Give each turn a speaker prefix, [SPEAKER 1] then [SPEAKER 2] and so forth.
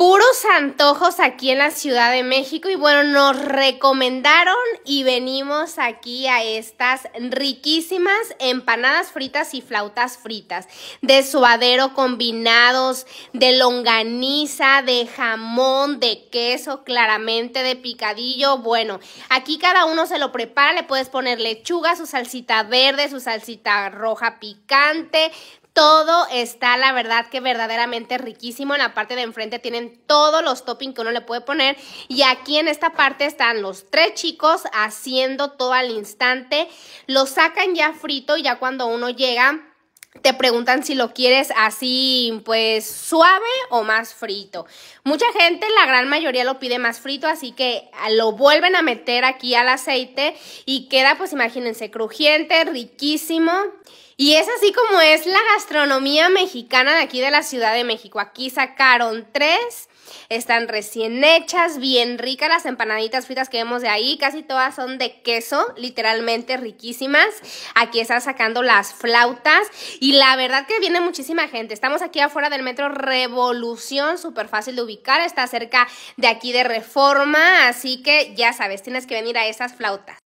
[SPEAKER 1] puros antojos aquí en la Ciudad de México y bueno, nos recomendaron y venimos aquí a estas riquísimas empanadas fritas y flautas fritas, de suadero combinados, de longaniza, de jamón, de queso, claramente de picadillo. Bueno, aquí cada uno se lo prepara, le puedes poner lechuga, su salsita verde, su salsita roja picante, todo está, la verdad, que verdaderamente riquísimo. En la parte de enfrente tienen todos los toppings que uno le puede poner. Y aquí en esta parte están los tres chicos haciendo todo al instante. Lo sacan ya frito y ya cuando uno llega te preguntan si lo quieres así, pues suave o más frito. Mucha gente, la gran mayoría lo pide más frito, así que lo vuelven a meter aquí al aceite y queda, pues imagínense, crujiente, riquísimo. Y es así como es la gastronomía mexicana de aquí de la Ciudad de México. Aquí sacaron tres están recién hechas, bien ricas las empanaditas fritas que vemos de ahí. Casi todas son de queso, literalmente riquísimas. Aquí están sacando las flautas y la verdad que viene muchísima gente. Estamos aquí afuera del metro Revolución, súper fácil de ubicar. Está cerca de aquí de Reforma, así que ya sabes, tienes que venir a esas flautas.